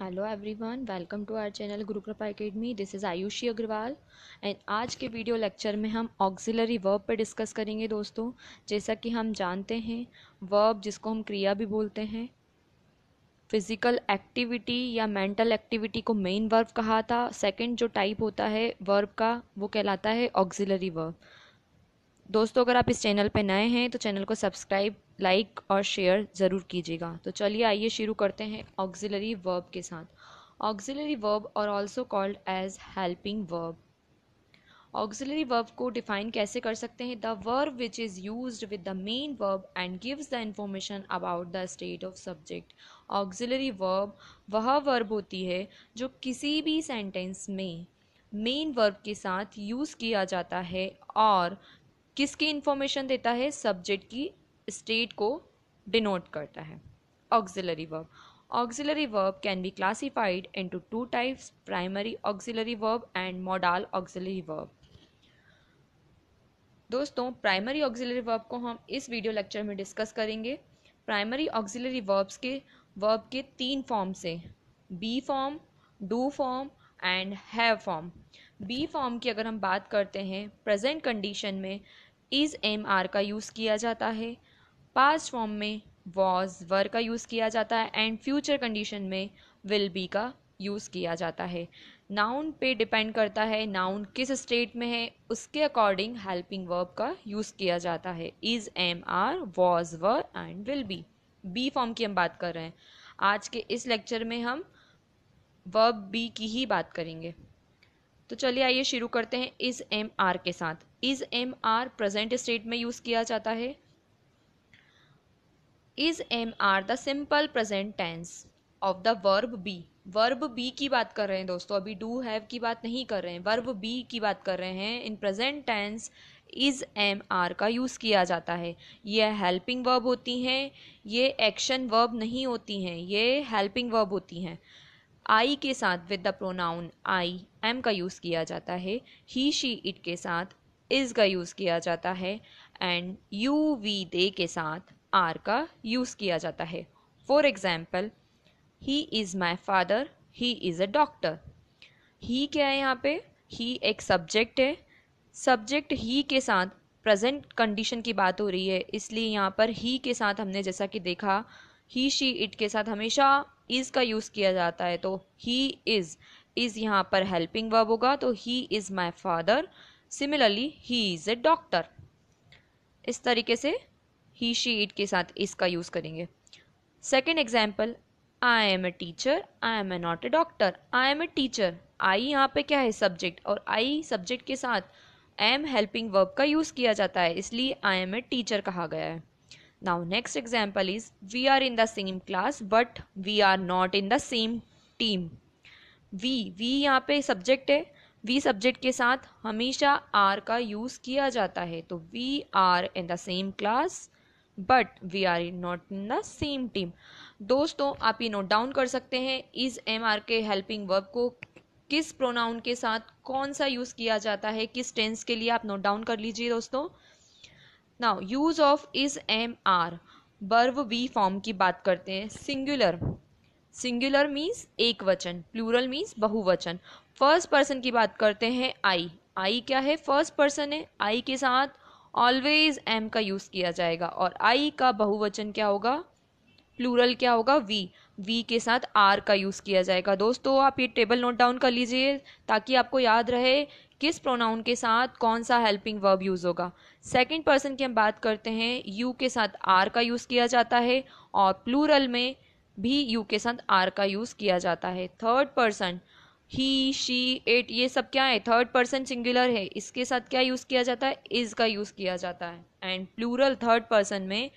hello everyone welcome to our channel Gurukripa academy this is Ayushi Agrawal and आज के video lecture में हम ऑक्सिलरी वर्ब पर डिस्कस करेंगे दोस्तों जैसा कि हम जानते हैं वर्ब जिसको हम क्रिया भी बोलते हैं फिज़िकल एक्टिविटी या मेंटल एक्टिविटी को मेन वर्ब कहा था सेकंड जो टाइप होता है वर्ब का वो कहलाता है ऑक्सिलरी वर्ब दोस्तों अगर आप इस चैनल पर नए हैं तो चैनल को सब्सक्राइब लाइक और शेयर ज़रूर कीजिएगा तो चलिए आइए शुरू करते हैं ऑक्सिलरी वर्ब के साथ ऑक्सिलरी वर्ब और also called as helping verb auxiliary verb को डिफाइन कैसे कर सकते हैं the verb which is use with the main verb and gives the information about the state of subject auxiliary verb वह verb होती है जो किसी भी सेंटेंस में मेन वर्ब के साथ यूज़ किया जाता है और किसकी इन्फॉर्मेशन देता है सब्जेक्ट की स्टेट को डिनोट करता है auxiliary verb auxiliary verb can be classified into two types primary auxiliary verb and modal auxiliary verb दोस्तों प्राइमरी ऑक्सिलरी वर्ब को हम इस वीडियो लेक्चर में डिस्कस करेंगे प्राइमरी ऑक्सिलरी वर्ब्स के वर्ब के तीन फॉर्म्स हैं be form do form and have form be form की अगर हम बात करते हैं प्रेजेंट कंडीशन में इज़ एम आर का यूज़ किया जाता है पास्ट फॉर्म में वॉज वर का यूज़ किया जाता है एंड फ्यूचर कंडीशन में विल बी का यूज़ किया जाता है नाउन पे डिपेंड करता है नाउन किस स्टेट में है उसके अकॉर्डिंग हेल्पिंग वर्ब का यूज़ किया जाता है is am are was were and will be be form की हम बात कर रहे हैं आज के इस लेक्चर में हम वर्ब बी की ही बात करेंगे तो चलिए आइए शुरू करते हैं इज़ एम आर के साथ is am are present state में यूज किया जाता है is am are the simple present tense of the verb be verb be की बात कर रहे हैं दोस्तों अभी डू हैव की बात नहीं कर रहे हैं वर्ब बी की बात कर रहे हैं in present tense is am are का यूज़ किया जाता है ये हेल्पिंग वर्ब होती हैं ये एक्शन वर्ब नहीं होती हैं ये हेल्पिंग वर्ब होती हैं आई के साथ with the pronoun I am का यूज़ किया जाता है ही शी इट के साथ इज़ का यूज़ किया जाता है एंड यू वी दे के साथ आर का यूज़ किया जाता है for example he is my father he is a doctor he क्या है यहाँ पे ही एक सब्जेक्ट है सब्जेक्ट ही के साथ प्रेजेंट कंडीशन की बात हो रही है इसलिए यहाँ पर ही के साथ हमने जैसा कि देखा ही शी इट के साथ हमेशा इज़ का यूज़ किया जाता है तो ही इज़ इज़ यहाँ पर हेल्पिंग वर्ब होगा तो he is my father similarly he is a doctor इस तरीके से ही शी इट के साथ इसका यूज़ करेंगे second example I am a teacher I am a not a doctor I am a teacher I यहाँ पे क्या है सब्जेक्ट और आई सब्जेक्ट के साथ आई एम हेल्पिंग वर्ब का यूज़ किया जाता है इसलिए आई एम ए टीचर कहा गया है now next example is we are in the same class but we are not in the same team we we यहाँ पे सब्जेक्ट है वी सब्जेक्ट के साथ हमेशा आर का यूज़ किया जाता है तो we are in the same class but we are not in the same team दोस्तों आप ये नोट डाउन कर सकते हैं इज एम आर के हेल्पिंग वर्ब को किस प्रोनाउन के साथ कौन सा यूज़ किया जाता है किस टेंस के लिए आप नोट डाउन कर लीजिए दोस्तों now use of is am are बर्व वी फॉर्म की बात करते हैं सिंगुलर सिंगुलर मीन्स एक वचन प्लूरल मीन्स बहुवचन फर्स्ट पर्सन की बात करते हैं आई आई क्या है फर्स्ट पर्सन है आई के साथ ऑलवेज एम का यूज़ किया जाएगा और आई का बहुवचन क्या होगा प्लूरल क्या होगा वी वी के साथ आर का यूज़ किया जाएगा दोस्तों आप ये टेबल नोट डाउन कर लीजिए ताकि आपको याद रहे किस प्रोनाउन के साथ कौन सा हेल्पिंग वर्ब यूज़ होगा सेकंड पर्सन की हम बात करते हैं यू के साथ आर का यूज़ किया जाता है और प्लूरल में भी यू के साथ आर का यूज़ किया जाता है third person he she it ये सब क्या है थर्ड पर्सन सिंगुलर है इसके साथ क्या यूज़ किया जाता है इज़ का यूज़ किया जाता है एंड प्लूरल थर्ड पर्सन में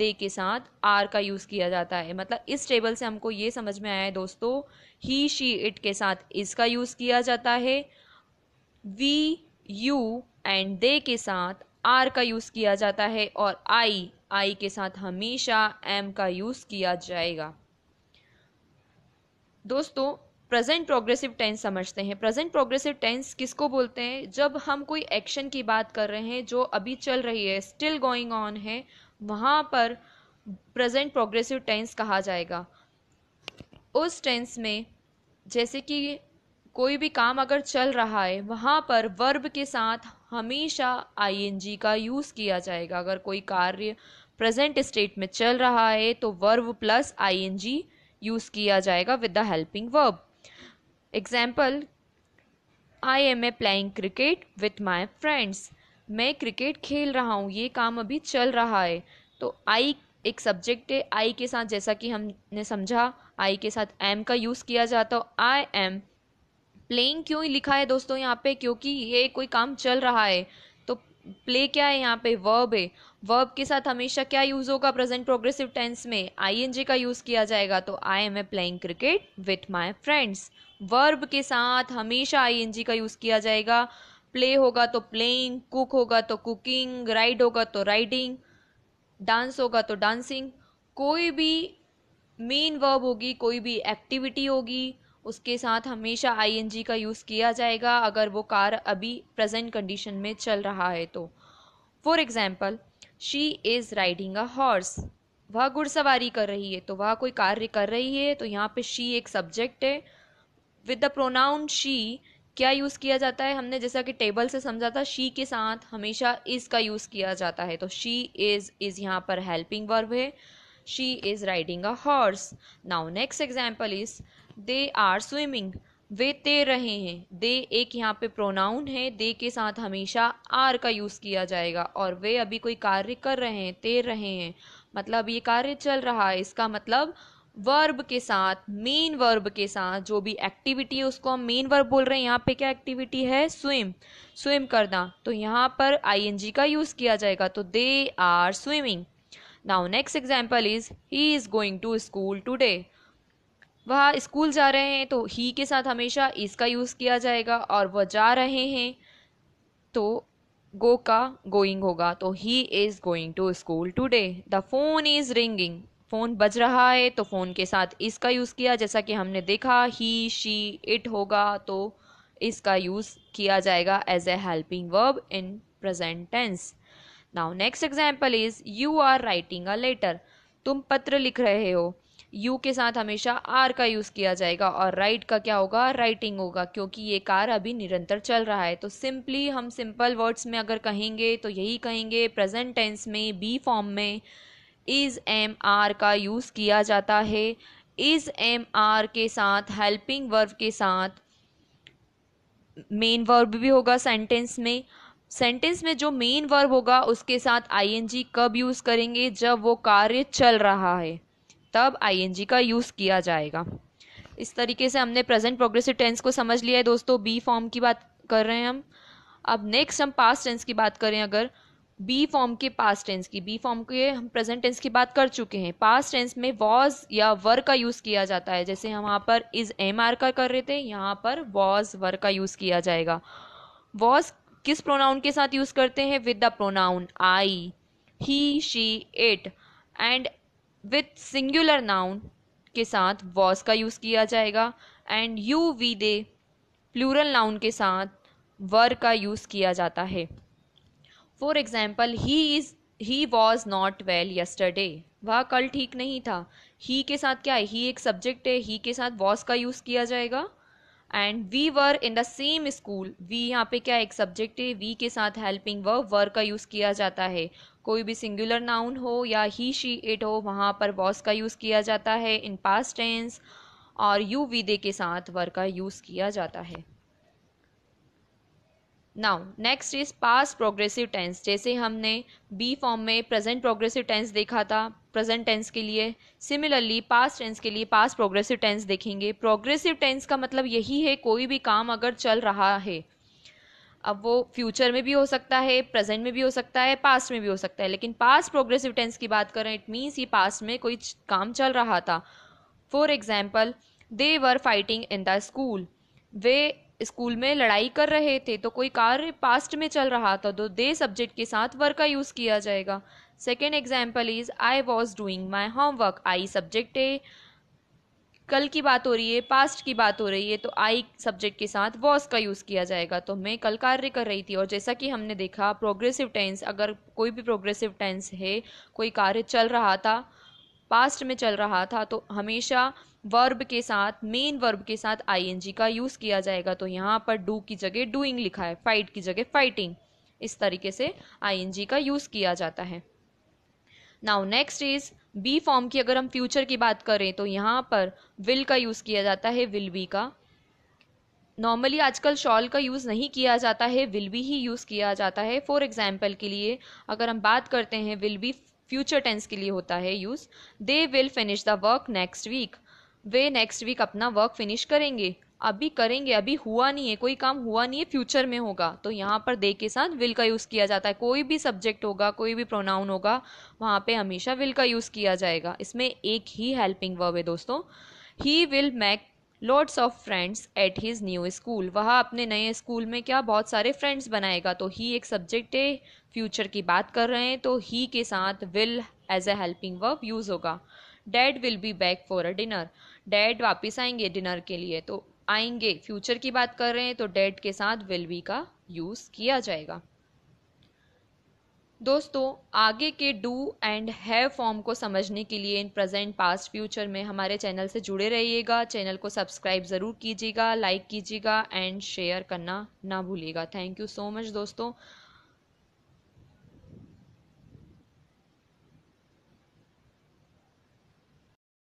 दे के साथ आर का यूज़ किया जाता है मतलब इस टेबल से हमको ये समझ में आया है दोस्तों ही शी इट के साथ इसका यूज़ किया जाता है वी यू एंड दे के साथ आर का यूज़ किया जाता है और आई आई के साथ हमेशा एम का यूज़ किया जाएगा दोस्तों प्रेजेंट प्रोग्रेसिव टेंस समझते हैं प्रेजेंट प्रोग्रेसिव टेंस किसको बोलते हैं जब हम कोई एक्शन की बात कर रहे हैं जो अभी चल रही है स्टिल गोइंग ऑन है वहाँ पर प्रेजेंट प्रोग्रेसिव टेंस कहा जाएगा उस टेंस में जैसे कि कोई भी काम अगर चल रहा है वहाँ पर वर्ब के साथ हमेशा आईएनजी का यूज़ किया जाएगा अगर कोई कार्य प्रेजेंट स्टेट में चल रहा है तो वर्ब प्लस आईएनजी यूज़ किया जाएगा with the helping verb example I am a playing cricket with my friends मैं क्रिकेट खेल रहा हूँ ये काम अभी चल रहा है तो आई एक सब्जेक्ट है आई के साथ जैसा कि हमने समझा आई के साथ एम का यूज़ किया जाता है आई एम प्लेइंग क्यों लिखा है दोस्तों यहाँ पे क्योंकि ये कोई काम चल रहा है प्ले क्या है यहाँ पे वर्ब है वर्ब के साथ हमेशा क्या यूज होगा प्रेजेंट प्रोग्रेसिव टेंस में आईएनजी का यूज किया जाएगा तो I am a playing cricket with my friends verb के साथ हमेशा आईएनजी का यूज किया जाएगा प्ले होगा तो प्लेइंग कुक होगा तो कुकिंग राइड होगा तो राइडिंग डांस होगा तो डांसिंग कोई भी मेन वर्ब होगी कोई भी एक्टिविटी होगी उसके साथ हमेशा आई का यूज़ किया जाएगा अगर वो कार अभी प्रेजेंट कंडीशन में चल रहा है तो for example she is riding a horse वह घुड़सवारी कर रही है तो वह कोई कार्य कर रही है तो यहाँ पे शी एक सब्जेक्ट है विद द प्रोनाउन शी क्या यूज़ किया जाता है हमने जैसा कि टेबल से समझा था शी के साथ हमेशा इज़ का यूज़ किया जाता है तो शी इज़ इज़ यहाँ पर हेल्पिंग वर्ब है she is riding a horse now next example is they are swimming वे तैर रहे हैं दे एक यहाँ पे प्रोनाउन है दे के साथ हमेशा आर का यूज़ किया जाएगा और वे अभी कोई कार्य कर रहे हैं तैर रहे हैं मतलब ये कार्य चल रहा है इसका मतलब वर्ब के साथ मेन वर्ब के साथ जो भी एक्टिविटी है उसको हम मेन वर्ब बोल रहे हैं यहाँ पे क्या एक्टिविटी है स्विम स्विम करना तो यहाँ पर आई का यूज़ किया जाएगा तो they are swimming now next example is he is going to school today वह स्कूल जा रहे हैं तो ही के साथ हमेशा इसका यूज़ किया जाएगा और वह जा रहे हैं तो गो का गोइंग होगा तो he is going to school today the phone is ringing phone बज रहा है तो फ़ोन के साथ इसका यूज़ किया जैसा कि हमने देखा ही शी इट होगा तो इसका यूज़ किया जाएगा as a helping verb in present tense now next example is you are writing a letter तुम पत्र लिख रहे हो यू के साथ हमेशा आर का यूज़ किया जाएगा और राइट का क्या होगा राइटिंग होगा क्योंकि ये कार अभी निरंतर चल रहा है तो सिंपली हम सिंपल वर्ड्स में अगर कहेंगे तो यही कहेंगे प्रेजेंट टेंस में बी फॉर्म में इज़ एम आर का यूज़ किया जाता है इज़ एम आर के साथ हेल्पिंग वर्ब के साथ मेन वर्ब भी होगा सेंटेंस में सेंटेंस में जो मेन वर्ब होगा उसके साथ आईएनजी कब यूज़ करेंगे जब वो कार्य चल रहा है तब आईएनजी का यूज़ किया जाएगा इस तरीके से हमने प्रेजेंट प्रोग्रेसिव टेंस को समझ लिया है दोस्तों बी फॉर्म की बात कर रहे हैं हम अब नेक्स्ट हम पास्ट टेंस की बात करें अगर बी फॉर्म के पास्ट टेंस की बी फॉर्म के हम प्रेजेंट टेंस की बात कर चुके हैं पास्ट टेंस में वॉज या वर का यूज़ किया जाता है जैसे हम वहाँ पर इज एम आर का कर रहे थे यहाँ पर वॉज वर का यूज़ किया जाएगा वॉज किस प्रोनाउन के साथ यूज करते हैं with the pronoun I he she it and with singular noun के साथ वॉज का यूज किया जाएगा and you we they plural noun के साथ वर का यूज किया जाता है for example he is he was not well yesterday वह कल ठीक नहीं था ही के साथ क्या है ही एक सब्जेक्ट है ही के साथ वॉज का यूज किया जाएगा and we were in the same school we यहाँ पे क्या एक सब्जेक्ट है वी के साथ हेल्पिंग वर्ब वर का यूज़ किया जाता है कोई भी सिंगुलर नाउन हो या ही शी इट हो वहाँ पर वॉस का यूज़ किया जाता है इन पास्ट टेंस और यू वी दे के साथ वर का यूज़ किया जाता है now next is past progressive tense जैसे हमने बी फॉर्म में प्रेजेंट प्रोग्रेसिव टेंस देखा था प्रेजेंट टेंस के लिए सिमिलरली पास टेंस के लिए पास प्रोग्रेसिव टेंस देखेंगे प्रोग्रेसिव टेंस का मतलब यही है कोई भी काम अगर चल रहा है अब वो फ्यूचर में भी हो सकता है प्रेजेंट में भी हो सकता है पास्ट में भी हो सकता है लेकिन पास्ट प्रोग्रेसिव टेंस की बात करें इट मीन्स ये पास्ट में कोई काम चल रहा था for example they were fighting in the school वे स्कूल में लड़ाई कर रहे थे तो कोई कार्य पास्ट में चल रहा था तो दे सब्जेक्ट के साथ वर्क का यूज़ किया जाएगा second example is I was doing my homework I subject है कल की बात हो रही है पास्ट की बात हो रही है तो आई सब्जेक्ट के साथ वॉस का यूज़ किया जाएगा तो मैं कल कार्य कर रही थी और जैसा कि हमने देखा प्रोग्रेसिव टेंस अगर कोई भी प्रोग्रेसिव टेंस है कोई कार्य चल रहा था पास्ट में चल रहा था तो हमेशा वर्ब के साथ मेन वर्ब के साथ आईएनजी का यूज किया जाएगा तो यहाँ पर डू की जगह डूइंग लिखा है फाइट की जगह फाइटिंग इस तरीके से आईएनजी का यूज किया जाता है now next is be form की अगर हम फ्यूचर की बात करें तो यहाँ पर विल का यूज किया जाता है विल बी का नॉर्मली आजकल शॉल का यूज़ नहीं किया जाता है विल बी ही यूज़ किया जाता है फॉर एग्जाम्पल के लिए अगर हम बात करते हैं विल बी फ्यूचर टेंस के लिए होता है use they will finish the work next week वे नेक्स्ट वीक अपना वर्क फिनिश करेंगे अभी करेंगे अभी हुआ नहीं है कोई काम हुआ नहीं है फ्यूचर में होगा तो यहाँ पर दे के साथ विल का यूज़ किया जाता है कोई भी सब्जेक्ट होगा कोई भी प्रोनाउन होगा वहाँ पे हमेशा विल का यूज़ किया जाएगा इसमें एक ही हेल्पिंग वर्ब है दोस्तों he will make lots of friends at his new school वह अपने नए स्कूल में क्या बहुत सारे फ्रेंड्स बनाएगा तो ही एक सब्जेक्ट है फ्यूचर की बात कर रहे हैं तो ही के साथ will as a helping verb use होगा dad will be back for a dinner dad वापस आएंगे डिनर के लिए तो आएंगे फ्यूचर की बात कर रहे हैं तो डैड के साथ विल बी का यूज़ किया जाएगा दोस्तों आगे के डू एंड हैव फॉर्म को समझने के लिए इन प्रेजेंट पास्ट फ्यूचर में हमारे चैनल से जुड़े रहिएगा चैनल को सब्सक्राइब ज़रूर कीजिएगा लाइक कीजिएगा एंड शेयर करना ना भूलिएगा थैंक यू सो मच दोस्तों